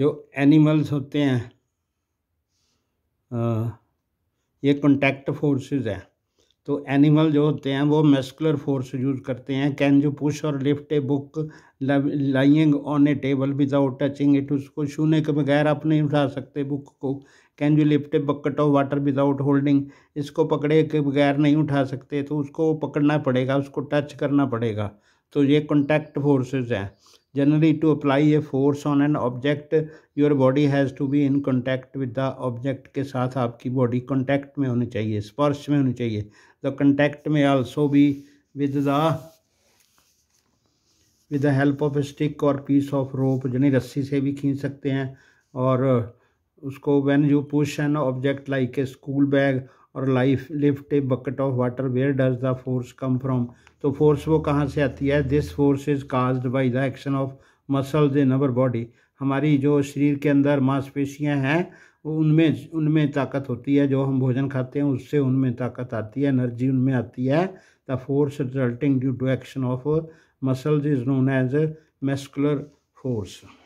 जो एनिमल्स होते हैं ये कॉन्टैक्ट फोर्सेस हैं तो एनिमल जो होते हैं वो मेस्कुलर फोर्स यूज़ करते हैं कैन यू पुश और lift a book lying on a table without touching it उसको छूने के बगैर आप नहीं उठा सकते बुक को can you lift a bucket of water without holding इसको पकड़े के बगैर नहीं उठा सकते तो उसको पकड़ना पड़ेगा उसको टच करना पड़ेगा तो ये कॉन्टैक्ट फोर्सेज हैं generally to apply a force on an object your body has to be in contact with the object के साथ आपकी body contact में होनी चाहिए स्पर्श में होनी चाहिए the contact may also be with the with the help of a stick or piece of rope यानी रस्सी से भी खींच सकते हैं और उसको when you push an object like a school bag और life lift a bucket of water where does the force come from तो फोर्स वो कहाँ से आती है this force is caused by the action of muscles in our body हमारी जो शरीर के अंदर मांसपेशियाँ हैं उनमें उनमें ताकत होती है जो हम भोजन खाते हैं उससे उनमें ताकत आती है एनर्जी उनमें आती है the force resulting due to action of muscles is known as muscular force